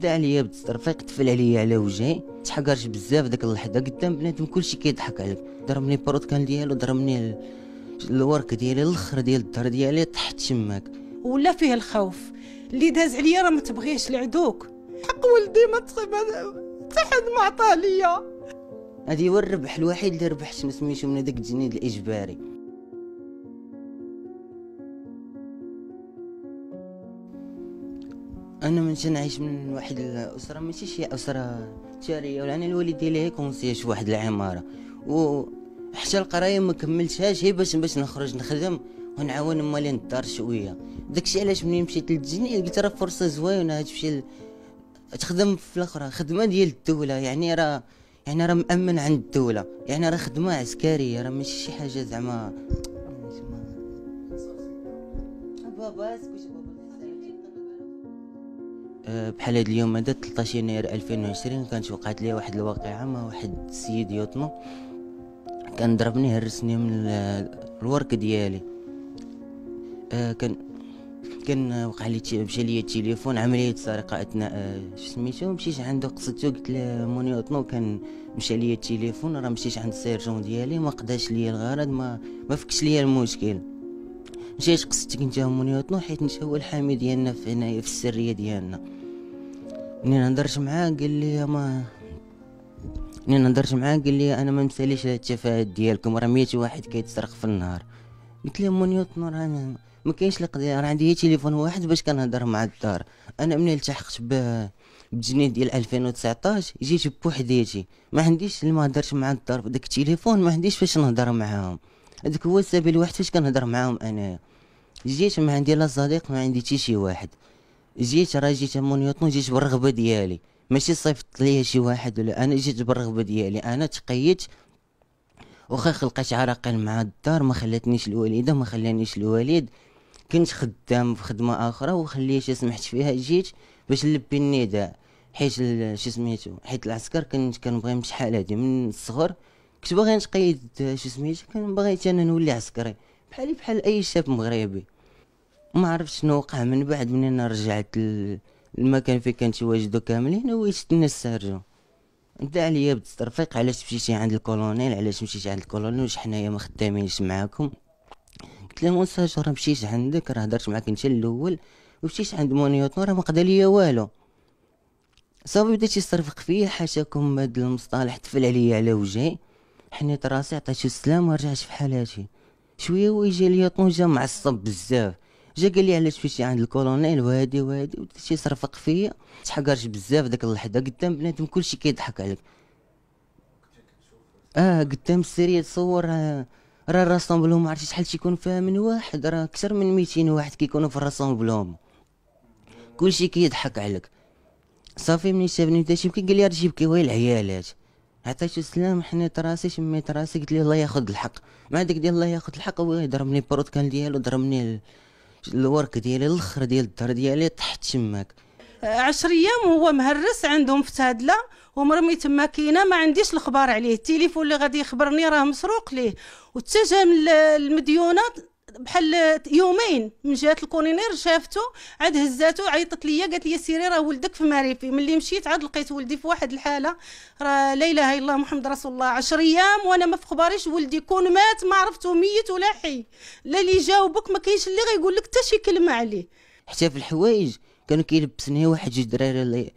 دا عليا بالتصرفيق تفل عليا على وجهي تحقرش بزاف ديك اللحظه قدام بنادم كلشي كيضحك عليك ضربني بروت كان ديالو ضربني الورك ديالي الاخر ديال الظهر ديالي طحت تماك ولا فيه الخوف اللي داز عليا راه ما تبغيش العدوك حق ولدي ما حتى حد ما عطاه ليا هادي هو الربح الوحيد اللي ربحت سميتو من داك الجنيد الاجباري انا مش عايش من واحد الاسره ماشي شي اسره تجاريه ولا انا الوالد ديالي كونسياج في واحد العماره و حتى القرايه ما كملتهاش هي باش باش نخرج نخدم ونعاون مالي الدار شويه داكشي علاش ملي مشيت للتجنيد قلت راه فرصه زوينه تمشي تخدم في الاخرى خدمه ديال الدوله يعني راه يعني راه مامن عند الدوله يعني راه خدمه عسكريه راه ماشي شي حاجه زعما بابا اسكت بابا أه، بحال هاد اليوم هذا 13 يناير 2020 كانت وقعت لي واحد الواقعه مع واحد السيد يوطنو كان ضربني هرسني من الورك ديالي أه، كان كان وقع لي مشى لي التليفون عمليه سرقه اثناء أه، سميتو مشيت عنده قصدتو قلت له موني اطنو كان مشى لي التليفون راه مشيت عند السيرجون ديالي ما قداش ليا الغرض ما ما فكش ليا المشكل جيت قصدتك نتا منيوطنو حيت نتا هو الحامي ديالنا في هنايا في السريه ديالنا منين هضرت معاه قال لي ما منين هضرت معاه قال لي انا ما مساليش هاد التفاهات ديالكم راه 100 واحد كيتسرق في النهار قلت له منيوطنو راه ما كاينش القضيه راه عندي تليفون واحد باش كنهضر مع الدار انا ملي التحقت ب بجنيه ديال 2019 جيت بوحديتي ما عنديش ما هضرش مع الدار بداك التليفون ما عنديش فاش نهضر معاهم هذاك هو السبب الواحد فاش كنهضر معاهم انايا جيت ما عندي لا صديق ما عندي حتى شي واحد جيت راه جيت مونيوطون جيت بالرغبه ديالي ماشي صيفط ليا شي واحد ولا انا جيت بالرغبه ديالي انا تقيت واخا خلقت عراقيل مع الدار ما خلاتنيش الوالده ما خلانيش الوالد كنت خدام في خدمه اخرى وخليت سمحت فيها جيت باش نلبي النداء حيت شو سميتو حيت العسكر كنت كنبغي شحال هادي من الصغر كنت باغي نتقيد شو سميتو كان بغيت انا نولي عسكري بحالي بحال اي شاب مغربي ما عرفتش شنو وقع من بعد منين رجعت المكان فين كانت واجدو كاملين ويشت الناس سارجو بدا عليا بالتصرفيق علاش مشيتي عند الكولونيل علاش مشيتي عند الكولونيل واش حنايا ما خدامينش معاكم قلت لهم استاج راه مشيت عندك راه هضرت معاك انت الاول ومشيت عند مونيوتنو راه ما قدا ليا والو صافي بدا تيصرفق فيا حاشاكم هاد المصطلح تفل عليا على وجهي حنيت راسي عطيتو السلام ورجعت في حالاتي شويه ويجي ليا طنجه معصب بزاف جا قال لي علاش فيش عند الكولونيل وهادي وهادي ودشي صرفق فيا تحقرش بزاف داك اللحظه قدام بنادم كلشي كيضحك عليك اه قدام السرية تصور آه، راه راه راسومبلوم ما عرفتش شحال تيكون فيها من واحد راه اكثر من 200 واحد كيكونوا في بلوم كلشي كيضحك عليك صافي ملي شافني بدا يمكن قال لي راه كي هو العيالات عطيتو السلام حنيت راسي شميت راسي قلت ليه الله ياخذ الحق مع داك ديال الله ياخذ الحق هو ضربني كان ديالو ضربني الورك ديالي الاخر ديال الدار ديالي طحت شماك عشر ايام وهو مهرس عندهم في تادله ومرمي تما كاينه ما عنديش الخبار عليه التليفون اللي غادي يخبرني راه مسروق ليه واتجه من المديونه بحال يومين من جهه الكورينير شافته عاد هزاتو عيطت ليا قالت لي سيري راه ولدك في مريفي ملي مشيت عاد لقيت ولدي في واحد الحاله راه لا اله الا الله محمد رسول الله 10 ايام وانا ما في خباريش ولدي كون مات ما عرفتو ميت ولا حي لا اللي يجاوبك ما كاينش اللي غيقول لك حتى شي كلمه عليه حتى في الحوايج كانوا كيلبسني واحد جوج دراري الله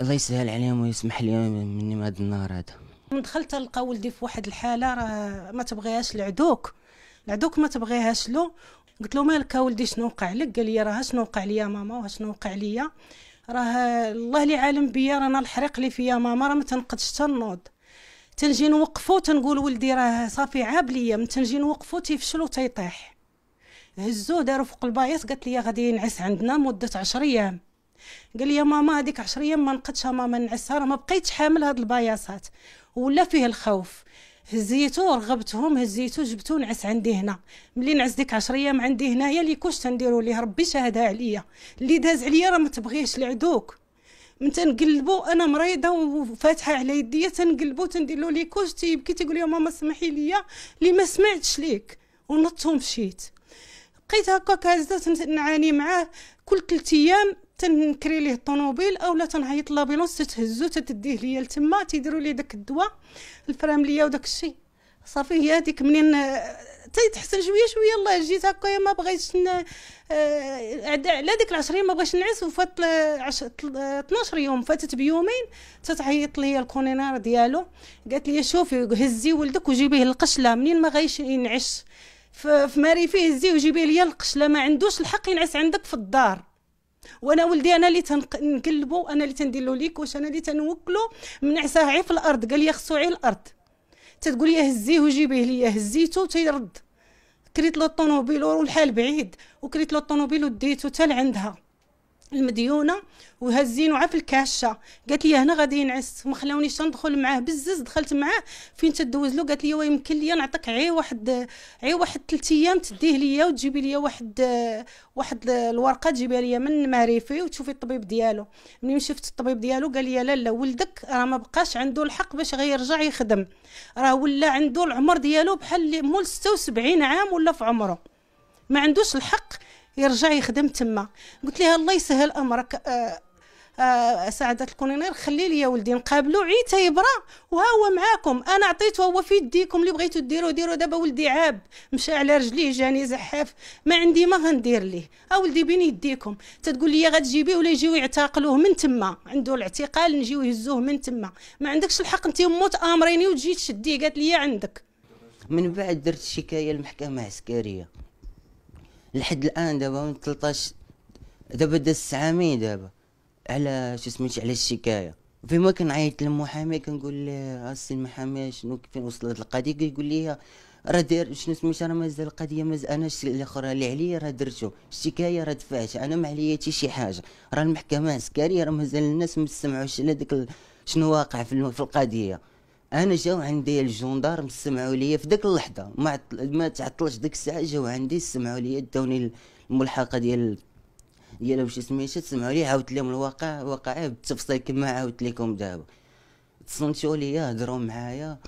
الله يسهل عليهم ويسمح لي مني من هذا النهار هذا من دخلت لقى ولدي في واحد الحاله راه ما تبغيهاش العدوك العدوك ما تبغيهاش له قلت له مالك ولدي شنو وقع لك قال لي راه شنو وقع ليا ماما وشنو وقع ليا راه الله اللي عالم بيا رانا الحريق اللي فيا ماما راه ما تنقدش تنوض تنجي نوقفو تنقول ولدي راه صافي عاب ليا من تنجي نوقفو تيفشل وتيطيح هزوه دارو فوق البايص قالت لي غادي ينعس عندنا مده 10 ايام قال لي ماما هذيك 10 ايام ما نقدش ماما نعسها راه ما بقيتش حامل هاد البياصات ولا فيه الخوف هزيتو رغبتهم هزيتو جبتو نعس عندي هنا ملي نعس ديك 10 ايام عندي هنايا اللي كوش تنديروا ليه ربي شاهدها عليا اللي داز عليا راه ما تبغيهش لعدوك من تنقلبو انا مريضه وفاتحه على يديا تنقلبو تندير له ليكوش تيبكي تيقول لي ماما سمحي ليا اللي ما سمعتش ليك ونطهم ومشيت بقيت هكا كازات نعاني معاه كل ثلاث ايام تنكري ليه الطوموبيل اولا تنعيط لابيلونس تتهزو تتديه ليا لتما تيديروا لي داك الدواء الفرام ليا وداك الشيء صافي هي هذيك منين آه، تيتحسن شويه شويه الله جيت هكا ما بغيتش آه، عدا على ديك العشرين ما بغيتش نعس وفات 12 آه، يوم فاتت بيومين تتعيط لي الكونينار ديالو قالت لي شوفي هزي ولدك وجيبيه القشله منين ما غايش ينعش في ماري فيه هزي وجيبيه ليا القشله ما عندوش الحق ينعس عندك في الدار وانا ولدي انا اللي تنقلبو انا اللي تندير له ليكوش انا اللي تنوكلو من عساه عي في الارض قال لي خصو عي الارض تتقول لي هزيه وجيبيه ليا هزيته تيرد كريت له الطوموبيل والحال بعيد وكريت له الطوموبيل وديته حتى لعندها المديونه وهزينو عا في الكاشه قالت لي هنا غادي ينعس ما خلاونيش ندخل معاه بزز دخلت معاه فين تدوز له قالت لي يمكن لي نعطيك عي واحد عي واحد 3 ايام تديه ليا وتجيبي ليا واحد واحد الورقه تجيبها ليا من معرفي وتشوفي الطبيب ديالو ملي شفت الطبيب ديالو قال لي لا لا ولدك راه ما بقاش عنده الحق باش غيرجع يخدم راه ولا عنده العمر ديالو بحال مول 76 عام ولا في عمره ما عندوش الحق يرجع يخدم تما قلت لها الله يسهل امرك آه آه سعادة الكونينير خلي لي ولدي نقابلو عيتا يبرا وها هو معاكم انا عطيته هو في يديكم اللي بغيتو ديرو ديرو دابا ولدي عاب مشى على رجليه جاني زحاف ما عندي ما غندير ليه ولدي بين يديكم تتقول لي غتجيبيه ولا يجيو يعتقلوه من تما عنده الاعتقال نجيو يهزوه من تما ما عندكش الحق انت موت امريني وتجي تشديه قالت لي عندك من بعد درت شكايه للمحكمه العسكريه لحد الان دابا من 13 دابا داز عامين دابا على شو سميتش على الشكايه فيما كنعيط للمحامي كنقول ليه السي آه المحامي شنو فين وصلت القضيه كيقول لي آه، راه داير شنو سميتها راه مازال القضيه مازال انا الشيء الاخر اللي عليا راه درتو الشكايه راه دفعت انا ما عليا حتى شي حاجه راه المحكمه عسكريه راه مازال الناس ما سمعوش على داك شنو واقع في القضيه انا جاو عندي الجندارم سمعوا لي في ديك اللحظه ما ما تعطلش ديك الساعه جاو عندي سمعوا لي داوني الملحقه ديال ديال واش سميتها سمعوا لي عاودت لهم الواقع الواقع بالتفصيل كما عاودت لكم دابا تصنتوا ليا هضروا معايا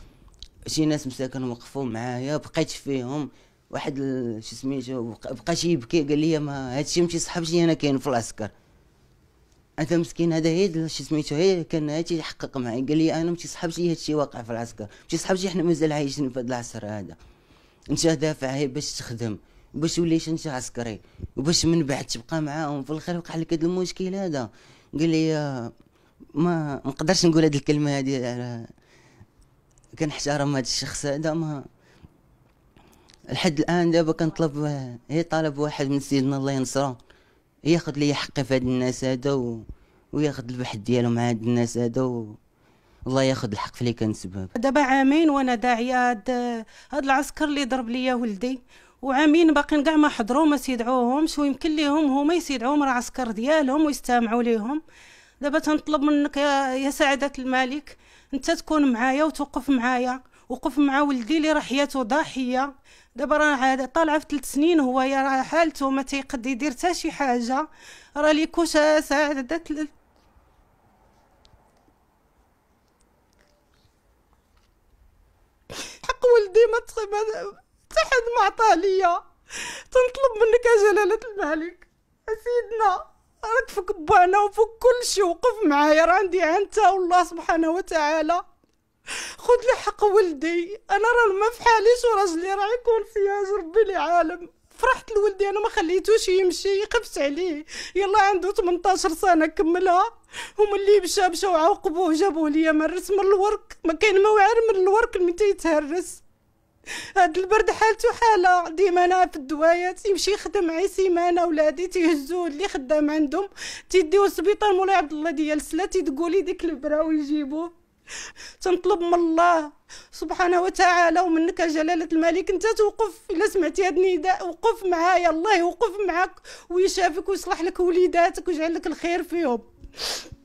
شي ناس مساكن وقفوا معايا بقيت فيهم واحد شو سميتو بقى شي يبكي قال لي ما هادشي ماشي صحاب انا كاين في العسكر هذا مسكين هذا هيد شو سميتو هي كان هاتي يحقق معي قال لي انا مشي لي هادشي واقع في العسكر ما صحابتي حنا مازال عايشين في هذا العصر هذا انت دافع هي باش تخدم وباش وليت انت عسكري وباش من بعد تبقى معاهم في الاخر وقع لك هذا المشكل هذا قال لي ما نقدرش نقول هذه الكلمه هذه كنحترم هذا الشخص هذا ما لحد الان دابا كنطلب هي طلب واحد من سيدنا الله ينصره ياخد لي حقي في هاد الناس هادو وياخد البحث ديالو مع هاد الناس هادو الله ياخد الحق في اللي كان سبب دابا عامين وانا داعيه هاد هاد العسكر اللي ضرب ليا ولدي وعامين باقيين كاع ما حضروا ما سيدعوهمش ويمكن ليهم هما يسيدعوهم راه عسكر ديالهم ويستمعوا ليهم دابا تنطلب منك يا, يا سعاده الملك انت تكون معايا وتوقف معايا وقف مع ولدي اللي راه حياته ضحيه دابا راه طالعه في ثلاث سنين هو راه حالته ما تيقد يدير حتى شي حاجه راه لي ساعدت حق ولدي ما حتى حد ما عطاه ليا تنطلب منك يا جلاله الملك سيدنا راك في كبانا وفوق كل شيء وقف معايا راه عندي عنتا والله سبحانه وتعالى خذ لي حق ولدي انا راه ما في حاليش وراجلي راه يكون فيها ربي لي عالم فرحت لولدي انا ما خليتوش يمشي خفت عليه يلا عنده 18 سنه كملها هما اللي مشى مشاو عوقبوه جابوه لي مرس من الورك ما كاين ما وعر من الورك متى تيتهرس هاد البرد حالته حالة ديما انا في الدوايات يمشي يخدم عي سيمانة ولادي تيهزوه اللي خدام عندهم تيديو السبيطار مولاي عبد الله ديال سلا تيدقولي ديك البرا ويجيبوه تنطلب من الله سبحانه وتعالى ومنك جلالة الملك انت توقف الا سمعتي هذا النداء وقف معايا الله يوقف معك ويشافك ويصلح لك وليداتك ويجعل لك الخير فيهم